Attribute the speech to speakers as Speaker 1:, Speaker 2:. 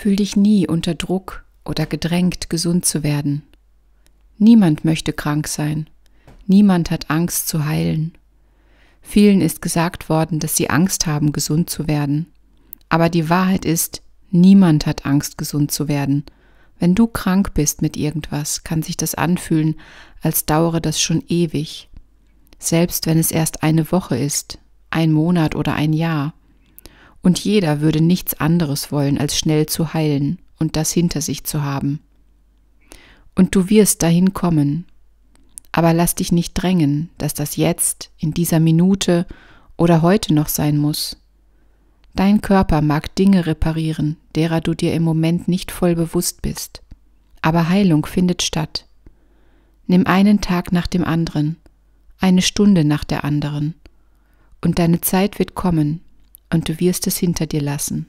Speaker 1: Fühl dich nie unter Druck oder gedrängt, gesund zu werden. Niemand möchte krank sein. Niemand hat Angst zu heilen. Vielen ist gesagt worden, dass sie Angst haben, gesund zu werden. Aber die Wahrheit ist, niemand hat Angst, gesund zu werden. Wenn du krank bist mit irgendwas, kann sich das anfühlen, als dauere das schon ewig. Selbst wenn es erst eine Woche ist, ein Monat oder ein Jahr und jeder würde nichts anderes wollen, als schnell zu heilen und das hinter sich zu haben. Und du wirst dahin kommen, aber lass dich nicht drängen, dass das jetzt, in dieser Minute oder heute noch sein muss. Dein Körper mag Dinge reparieren, derer du dir im Moment nicht voll bewusst bist, aber Heilung findet statt. Nimm einen Tag nach dem anderen, eine Stunde nach der anderen, und deine Zeit wird kommen, und du wirst es hinter dir lassen.